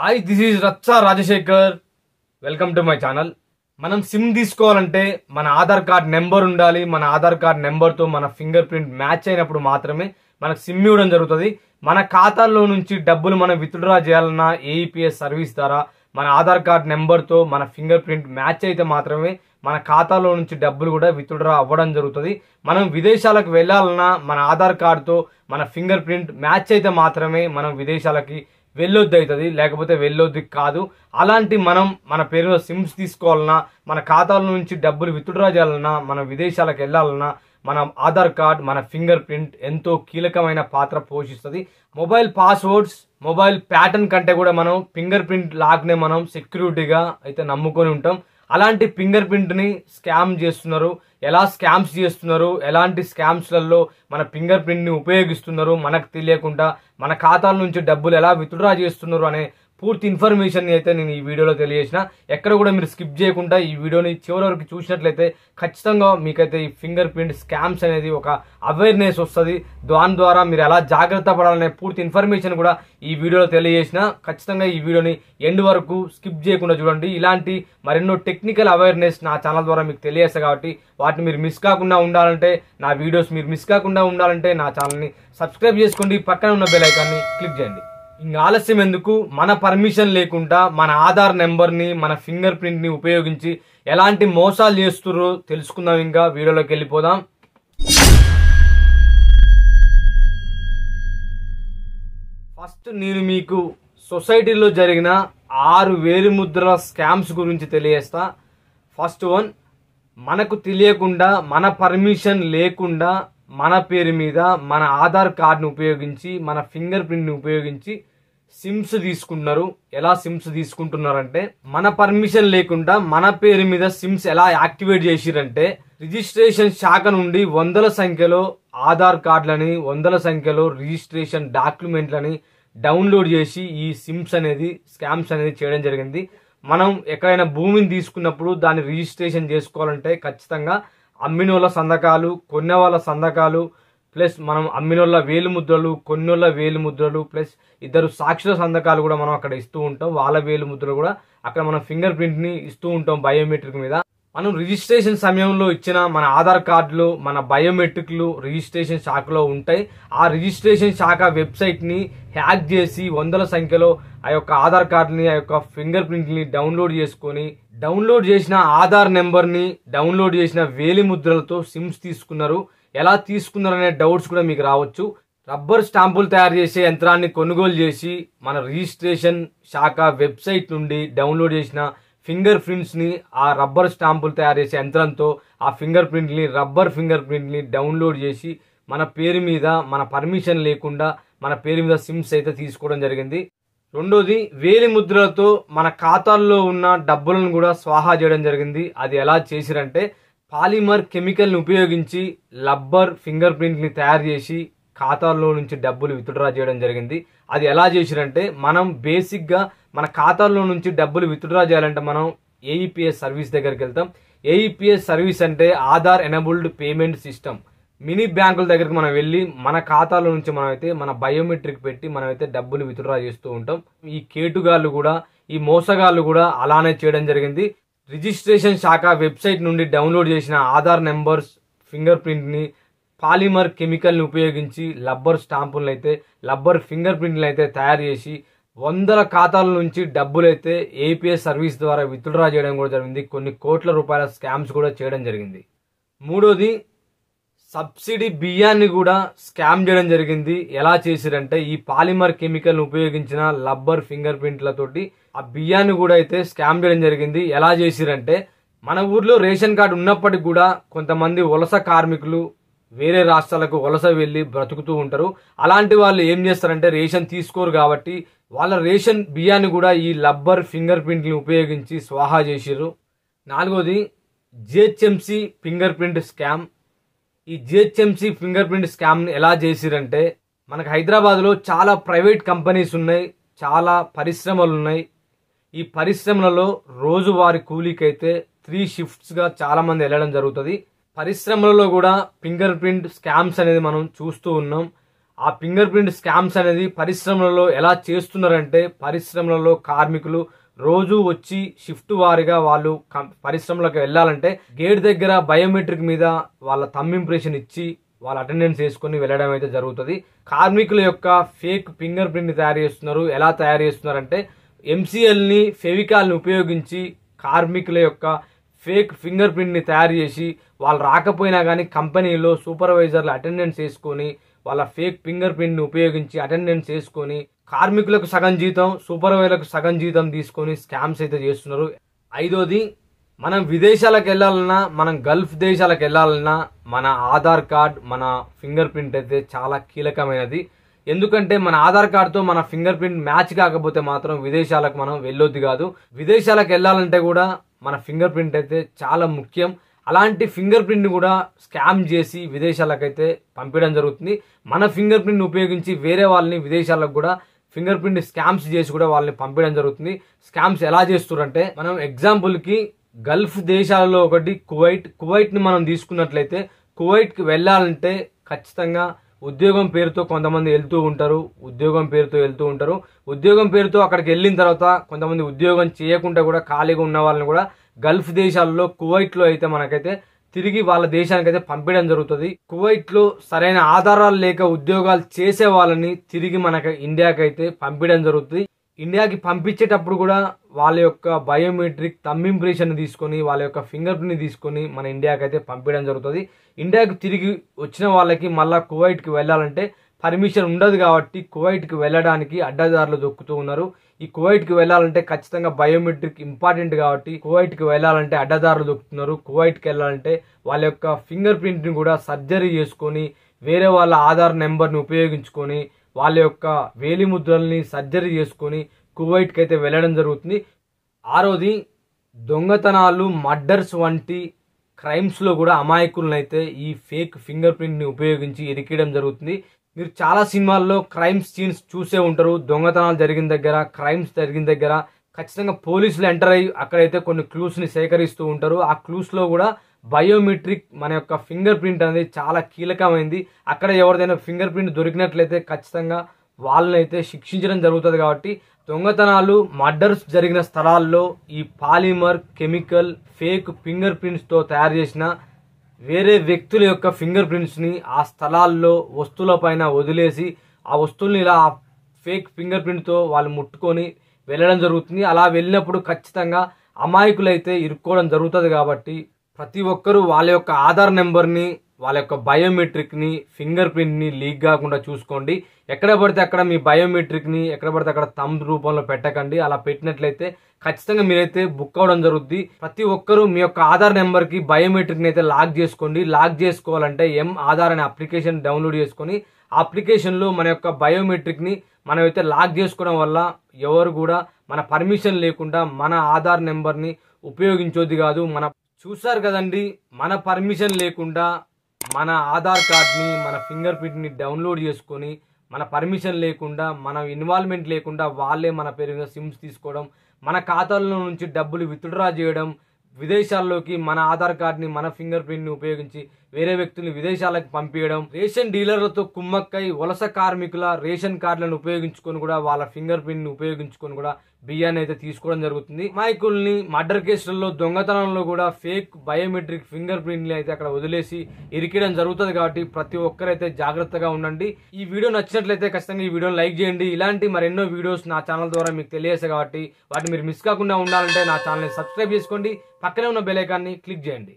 hi this is Raccha Rajasekhar welcome to my channel మనం sim తీసుకోవాలంటే మన ఆధార్ కార్డ్ నెంబర్ ఉండాలి మన ఆధార్ కార్డ్ నెంబర్తో మన ఫింగర్ ప్రింట్ మ్యాచ్ అయినప్పుడు మాత్రమే మనకు సిమ్ ఇవ్వడం జరుగుతుంది మన ఖాతాల్లో నుంచి డబ్బులు మనం విత్డ్రా చేయాలన్నా ఏఈపిఎస్ e సర్వీస్ ద్వారా మన ఆధార్ కార్డ్ నెంబర్తో మన ఫింగర్ ప్రింట్ మ్యాచ్ అయితే మాత్రమే మన ఖాతాలో నుంచి డబ్బులు కూడా విత్డ్రా అవ్వడం జరుగుతుంది మనం విదేశాలకు వెళ్ళాలన్నా మన ఆధార్ కార్డుతో మన ఫింగర్ ప్రింట్ మ్యాచ్ అయితే మాత్రమే మనం విదేశాలకి వెళ్ళొద్దు అవుతుంది లేకపోతే వెళ్ళొద్దు కాదు అలాంటి మనం మన పేరులో సిమ్స్ తీసుకోవాలన్నా మన ఖాతాల నుంచి డబ్బులు విత్డ్రా చేయాలన్నా మనం విదేశాలకు వెళ్ళాలన్నా మన ఆధార్ కార్డ్ మన ఫింగర్ ప్రింట్ ఎంతో కీలకమైన పాత్ర పోషిస్తుంది మొబైల్ పాస్వర్డ్స్ మొబైల్ ప్యాటర్న్ కంటే కూడా మనం ఫింగర్ ప్రింట్ లాక్నే మనం సెక్యూరిటీగా అయితే నమ్ముకొని ఉంటాం అలాంటి ఫింగర్ ప్రింట్ని స్కామ్ చేస్తున్నారు ఎలా స్కామ్స్ చేస్తున్నారు ఎలాంటి స్కామ్స్లలో మన ఫింగర్ ప్రింట్ని ఉపయోగిస్తున్నారు మనకు తెలియకుండా మన ఖాతాల నుంచి డబ్బులు ఎలా విత్డ్రా చేస్తున్నారు అనే పూర్తి ఇన్ఫర్మేషన్ అయితే నేను ఈ వీడియోలో తెలియజేసిన ఎక్కడ కూడా మీరు స్కిప్ చేయకుండా ఈ వీడియోని చివరి వరకు చూసినట్లయితే ఖచ్చితంగా మీకైతే ఈ ఫింగర్ ప్రింట్ స్కామ్స్ అనేది ఒక అవేర్నెస్ వస్తుంది దాని ద్వారా మీరు ఎలా జాగ్రత్త పడాలనే పూర్తి ఇన్ఫర్మేషన్ కూడా ఈ వీడియోలో తెలియజేసిన ఖచ్చితంగా ఈ వీడియోని ఎండ్ వరకు స్కిప్ చేయకుండా చూడండి ఇలాంటి మరెన్నో టెక్నికల్ అవేర్నెస్ నా ఛానల్ ద్వారా మీకు తెలియజేస్తా కాబట్టి వాటిని మీరు మిస్ కాకుండా ఉండాలంటే నా వీడియోస్ మీరు మిస్ కాకుండా ఉండాలంటే నా ఛానల్ని సబ్స్క్రైబ్ చేసుకోండి పక్కన ఉన్న బెల్ ఐకాన్ని క్లిక్ చేయండి ఇంక ఆలస్యం ఎందుకు మన పర్మిషన్ లేకుండా మన ఆధార్ నెంబర్ని మన ఫింగర్ ప్రింట్ని ఉపయోగించి ఎలాంటి మోసాలు చేస్తున్నారో తెలుసుకుందాం ఇంకా వీడియోలోకి వెళ్ళిపోదాం ఫస్ట్ నేను మీకు సొసైటీలో జరిగిన ఆరు ముద్ర స్కామ్స్ గురించి తెలియజేస్తా ఫస్ట్ వన్ మనకు తెలియకుండా మన పర్మిషన్ లేకుండా మన పేరు మీద మన ఆధార్ కార్డును ఉపయోగించి మన ఫింగర్ ప్రింట్ని ఉపయోగించి సిమ్స్ తీసుకుంటున్నారు ఎలా సిమ్స్ తీసుకుంటున్నారంటే మన పర్మిషన్ లేకుండా మన పేరు మీద సిమ్స్ ఎలా యాక్టివేట్ చేసిరంటే రిజిస్ట్రేషన్ శాఖ నుండి వందల సంఖ్యలో ఆధార్ కార్డులని వందల సంఖ్యలో రిజిస్ట్రేషన్ డాక్యుమెంట్లని డౌన్లోడ్ చేసి ఈ సిమ్స్ అనేది స్కామ్స్ అనేది చేయడం జరిగింది మనం ఎక్కడైనా భూమిని తీసుకున్నప్పుడు దాన్ని రిజిస్ట్రేషన్ చేసుకోవాలంటే ఖచ్చితంగా అమ్మిన సంతకాలు కొన్న సంతకాలు ప్లస్ మనం అమ్మినోళ్ళ కొన్ని కొన్నోళ్ళ ముద్రలు ప్లస్ ఇద్దరు సాక్షుల సంతకాలు కూడా మనం అక్కడ ఇస్తూ ఉంటాం వాళ్ళ ముద్రలు కూడా అక్కడ మనం ఫింగర్ ప్రింట్ని ఇస్తూ ఉంటాం బయోమెట్రిక్ మీద మనం రిజిస్ట్రేషన్ సమయంలో ఇచ్చిన మన ఆధార్ కార్డులు మన బయోమెట్రిక్లు రిజిస్ట్రేషన్ శాఖలో ఉంటాయి ఆ రిజిస్ట్రేషన్ శాఖ వెబ్సైట్ని హ్యాక్ చేసి వందల సంఖ్యలో ఆ యొక్క ఆధార్ కార్డుని ఆ యొక్క ఫింగర్ ప్రింట్ని డౌన్లోడ్ చేసుకొని డౌన్లోడ్ చేసిన ఆధార్ నెంబర్ని డౌన్లోడ్ చేసిన వేలి ముద్రలతో సిమ్స్ తీసుకున్నారు ఎలా తీసుకున్నారనే డౌట్స్ కూడా మీకు రావచ్చు రబ్బర్ స్టాంపులు తయారు చేసే యంత్రాన్ని కొనుగోలు చేసి మన రిజిస్ట్రేషన్ శాఖ వెబ్సైట్ నుండి డౌన్లోడ్ చేసిన ఫింగర్ ప్రింట్స్ని ఆ రబ్బర్ స్టాంపులు తయారు చేసే యంత్రంతో ఆ ఫింగర్ ప్రింట్ని రబ్బర్ ఫింగర్ ప్రింట్ని డౌన్లోడ్ చేసి మన పేరు మీద మన పర్మిషన్ లేకుండా మన పేరు మీద సిమ్స్ అయితే తీసుకోవడం జరిగింది రెండోది వేలి ముద్రలతో మన ఖాతాల్లో ఉన్న డబ్బులను కూడా స్వాహా చేయడం జరిగింది అది ఎలా చేసిరంటే పాలిమర్ కెమికల్ని ఉపయోగించి రబ్బర్ ఫింగర్ ప్రింట్ని తయారు చేసి ఖాతాలో నుంచి డబ్బులు విత్డ్రా చేయడం జరిగింది అది ఎలా చేసిరంటే మనం బేసిక్గా మన ఖాతాలో నుంచి డబ్బులు విత్డ్రా చేయాలంటే మనం ఏఈపిఎస్ e సర్వీస్ దగ్గరికి వెళ్తాం ఏఈపిఎస్ e సర్వీస్ అంటే Aadhaar enabled payment system mini బ్యాంకుల దగ్గరికి మనం వెళ్ళి మన ఖాతాలో నుంచి మనమైతే మన బయోమెట్రిక్ పెట్టి మనమైతే డబ్బులు విత్డ్రా చేస్తూ ఉంటాం ఈ కేటుగాళ్ళు కూడా ఈ మోసగాళ్ళు కూడా అలానే చేయడం జరిగింది రిజిస్ట్రేషన్ శాఖ వెబ్సైట్ నుండి డౌన్లోడ్ చేసిన ఆధార్ నెంబర్స్ ఫింగర్ ప్రింట్ని పాలిమర్ కెమికల్ని ఉపయోగించి లబ్బర్ స్టాంపులను అయితే లబ్బర్ ఫింగర్ ప్రింట్లు అయితే తయారు చేసి వందల ఖాతాల నుంచి డబ్బులు అయితే ఏపీఎస్ సర్వీస్ ద్వారా విత్డ్రా చేయడం కూడా జరిగింది కొన్ని కోట్ల రూపాయల స్కామ్స్ కూడా చేయడం జరిగింది మూడోది సబ్సిడీ బియ్యాన్ని కూడా స్కామ్ చేయడం జరిగింది ఎలా చేసిరంటే ఈ పాలిమర్ కెమికల్ని ఉపయోగించిన లబ్బర్ ఫింగర్ ప్రింట్లతోటి ఆ బియ్యాన్ని కూడా అయితే స్కామ్ చేయడం జరిగింది ఎలా చేసిరంటే మన ఊర్లో రేషన్ కార్డు ఉన్నప్పటికి కూడా కొంతమంది వలస కార్మికులు వేరే రాష్ట్రాలకు వలస వెళ్ళి బ్రతుకుతూ ఉంటారు అలాంటి వాళ్ళు ఏం చేస్తారంటే రేషన్ తీసుకోరు కాబట్టి వాళ్ళ రేషన్ బియ్యాన్ని కూడా ఈ లబ్బర్ ఫింగర్ ప్రింట్ని ఉపయోగించి స్వాహా చేసారు నాలుగోది జిహెచ్ఎంసి ఫింగర్ ప్రింట్ స్కామ్ ఈ జిహెచ్ఎంసి ఫింగర్ ప్రింట్ స్కామ్ని ఎలా చేసిరంటే మనకు హైదరాబాద్లో చాలా ప్రైవేట్ కంపెనీస్ ఉన్నాయి చాలా పరిశ్రమలు ఉన్నాయి ఈ పరిశ్రమలలో రోజువారి కూలీకైతే త్రీ షిఫ్ట్స్గా చాలామంది వెళ్ళడం జరుగుతుంది పరిశ్రమలలో కూడా ఫింగర్ ప్రింట్ స్కామ్స్ అనేది మనం చూస్తూ ఉన్నాం ఆ ఫింగర్ ప్రింట్ స్కామ్స్ అనేది పరిశ్రమలలో ఎలా చేస్తున్నారంటే పరిశ్రమలలో కార్మికులు రోజు వచ్చి షిఫ్ట్ వారిగా వాళ్ళు పరిశ్రమలకు వెళ్ళాలంటే గేట్ దగ్గర బయోమెట్రిక్ మీద వాళ్ళ తమ్ ఇంప్రెషన్ ఇచ్చి వాళ్ళ అటెండెన్స్ వేసుకుని వెళ్ళడం అయితే జరుగుతుంది కార్మికుల యొక్క ఫేక్ ఫింగర్ ప్రింట్ తయారు చేస్తున్నారు ఎలా తయారు చేస్తున్నారంటే ఎంసీఎల్ని ఫెవికాల్ని ఉపయోగించి కార్మికుల యొక్క ఫేక్ ఫింగర్ ప్రింట్ని తయారు చేసి వాళ్ళు రాకపోయినా కానీ కంపెనీలో సూపర్వైజర్లు అటెండెన్స్ వేసుకొని వాళ్ళ ఫేక్ ఫింగర్ ప్రింట్ని ఉపయోగించి అటెండెన్స్ వేసుకొని కార్మికులకు సగం జీతం సూపర్వైజర్లకు సగం జీతం తీసుకొని స్కామ్స్ అయితే చేస్తున్నారు ఐదోది మనం విదేశాలకు వెళ్ళాలన్నా మనం గల్ఫ్ దేశాలకు వెళ్ళాలన్నా మన ఆధార్ కార్డ్ మన ఫింగర్ ప్రింట్ అయితే చాలా కీలకమైనది ఎందుకంటే మన ఆధార్ కార్డ్తో మన ఫింగర్ ప్రింట్ మ్యాచ్ కాకపోతే మాత్రం విదేశాలకు మనం వెళ్ళొద్దు కాదు విదేశాలకు వెళ్ళాలంటే కూడా మన ఫింగర్ ప్రింట్ అయితే చాలా ముఖ్యం అలాంటి ఫింగర్ ప్రింట్ని కూడా స్కామ్ చేసి విదేశాలకైతే పంపించడం జరుగుతుంది మన ఫింగర్ ప్రింట్ని ఉపయోగించి వేరే వాళ్ళని విదేశాలకు కూడా ఫింగర్ ప్రింట్ స్కామ్స్ చేసి కూడా వాళ్ళని పంపించడం జరుగుతుంది స్కామ్స్ ఎలా చేస్తారంటే మనం ఎగ్జాంపుల్కి గల్ఫ్ దేశాలలో ఒకటి కువైట్ కువైట్ని మనం తీసుకున్నట్లయితే కువైట్కి వెళ్ళాలంటే ఖచ్చితంగా ఉద్యోగం పేరుతో కొంతమంది వెళ్తూ ఉంటారు ఉద్యోగం పేరుతో వెళ్తూ ఉంటారు ఉద్యోగం పేరుతో అక్కడికి వెళ్ళిన తర్వాత కొంతమంది ఉద్యోగం చేయకుండా కూడా ఖాళీగా ఉన్న వాళ్ళని కూడా గల్ఫ్ దేశాల్లో కువైట్లో అయితే మనకైతే తిరిగి వాళ్ళ దేశానికి అయితే పంపించడం జరుగుతుంది కువైట్లో సరైన ఆధారాలు లేక ఉద్యోగాలు చేసే వాళ్ళని తిరిగి మనకి ఇండియాకి అయితే పంపించడం జరుగుతుంది ఇండియాకి పంపించేటప్పుడు కూడా వాళ్ళ యొక్క బయోమెట్రిక్ థమ్ ఇంప్రెషన్ తీసుకొని వాళ్ళ యొక్క ఫింగర్ ప్రింట్ తీసుకొని మన ఇండియాకి అయితే పంపించడం జరుగుతుంది ఇండియాకి తిరిగి వచ్చిన వాళ్ళకి మళ్ళీ కువైట్కి వెళ్ళాలంటే పర్మిషన్ ఉండదు కాబట్టి కువైట్కి వెళ్ళడానికి అడ్డదారులు దొక్కుతూ ఉన్నారు ఈ కువైట్కి వెళ్ళాలంటే ఖచ్చితంగా బయోమెట్రిక్ ఇంపార్టెంట్ కాబట్టి కువైట్కి వెళ్ళాలంటే అడ్డదారులు దొక్కుతున్నారు కువైట్కి వెళ్ళాలంటే వాళ్ళ యొక్క ఫింగర్ ప్రింట్ని కూడా సర్జరీ చేసుకొని వేరే వాళ్ళ ఆధార్ నెంబర్ని ఉపయోగించుకొని వాళ్ళ యొక్క వేలి ముద్రల్ని సర్జరీ చేసుకొని కువైట్కి అయితే వెళ్ళడం జరుగుతుంది రోజు దొంగతనాలు మర్డర్స్ వంటి క్రైమ్స్లో కూడా అమాయకులనైతే ఈ ఫేక్ ఫింగర్ ప్రింట్ని ఉపయోగించి ఎరికేయడం జరుగుతుంది మీరు చాలా సినిమాల్లో క్రైమ్ సీన్స్ చూసే ఉంటారు దొంగతనాలు జరిగిన దగ్గర క్రైమ్స్ జరిగిన దగ్గర ఖచ్చితంగా పోలీసులు ఎంటర్ అయ్యి అక్కడైతే కొన్ని క్లూస్ని సేకరిస్తూ ఉంటారు ఆ క్లూస్లో కూడా బయోమెట్రిక్ మన యొక్క ఫింగర్ ప్రింట్ అనేది చాలా కీలకమైంది అక్కడ ఎవరిదైనా ఫింగర్ ప్రింట్ దొరికినట్లయితే ఖచ్చితంగా వాళ్ళనైతే శిక్షించడం జరుగుతుంది కాబట్టి దొంగతనాలు మర్డర్స్ జరిగిన స్థలాల్లో ఈ పాలిమర్ కెమికల్ ఫేక్ ఫింగర్ ప్రింట్స్తో తయారు చేసిన వేరే వ్యక్తుల యొక్క ఫింగర్ ప్రింట్స్ని ఆ స్థలాల్లో వస్తువులపైన వదిలేసి ఆ వస్తువుల్ని ఇలా ఫేక్ ఫింగర్ ప్రింట్తో వాళ్ళు ముట్టుకొని వెళ్ళడం జరుగుతుంది అలా వెళ్ళినప్పుడు ఖచ్చితంగా అమాయకులైతే ఇరుక్కోవడం జరుగుతుంది కాబట్టి ప్రతి ఒక్కరూ వాళ్ళ యొక్క ఆధార్ నెంబర్ని వాళ్ళ యొక్క బయోమెట్రిక్ని ఫింగర్ ప్రింట్ని లీక్ కాకుండా చూసుకోండి ఎక్కడ పడితే అక్కడ మీ బయోమెట్రిక్ని ఎక్కడ పడితే అక్కడ తమ్ రూపంలో పెట్టకండి అలా పెట్టినట్లయితే ఖచ్చితంగా మీరైతే బుక్ అవ్వడం జరుగుద్ది ప్రతి ఒక్కరూ మీ యొక్క ఆధార్ నెంబర్కి బయోమెట్రిక్ని అయితే లాక్ చేసుకోండి లాక్ చేసుకోవాలంటే ఎం ఆధార్ అనే అప్లికేషన్ డౌన్లోడ్ చేసుకొని అప్లికేషన్లో మన యొక్క బయోమెట్రిక్ని మనమైతే లాక్ చేసుకోవడం వల్ల ఎవరు కూడా మన పర్మిషన్ లేకుండా మన ఆధార్ నెంబర్ని ఉపయోగించొద్ది కాదు మన చూసారు కదండి మన పర్మిషన్ లేకుండా మన ఆధార్ కార్డ్ని మన ఫింగర్ ప్రింట్ని డౌన్లోడ్ చేసుకొని మన పర్మిషన్ లేకుండా మన ఇన్వాల్వ్మెంట్ లేకుండా వాళ్ళే మన పేరు మీద సిమ్స్ తీసుకోవడం మన ఖాతాల్లో నుంచి డబ్బులు విత్డ్రా చేయడం విదేశాల్లోకి మన ఆధార్ కార్డ్ని మన ఫింగర్ ప్రింట్ని ఉపయోగించి వేరే వ్యక్తుల్ని విదేశాలకు పంపించడం రేషన్ డీలర్లతో కుమ్మక్కై వలస కార్మికుల రేషన్ కార్డులను ఉపయోగించుకొని కూడా వాళ్ళ ఫింగర్ ప్రింట్ ఉపయోగించుకొని కూడా బియ్యాన్ని అయితే తీసుకోవడం జరుగుతుంది మైకుల్ని మర్డర్ కేసులలో దొంగతనంలో కూడా ఫేక్ బయోమెట్రిక్ ఫింగర్ ప్రింట్ని అయితే అక్కడ వదిలేసి ఇరికడం జరుగుతుంది కాబట్టి ప్రతి ఒక్కరైతే జాగ్రత్తగా ఉండండి ఈ వీడియో నచ్చినట్లయితే ఖచ్చితంగా ఈ వీడియోని లైక్ చేయండి ఇలాంటి మరెన్నో వీడియోస్ నా ఛానల్ ద్వారా మీకు తెలియజేస్తాయి కాబట్టి వాటిని మీరు మిస్ కాకుండా ఉండాలంటే నా ఛానల్ని సబ్స్క్రైబ్ చేసుకోండి పక్కనే ఉన్న బెలైకాన్ని క్లిక్ చేయండి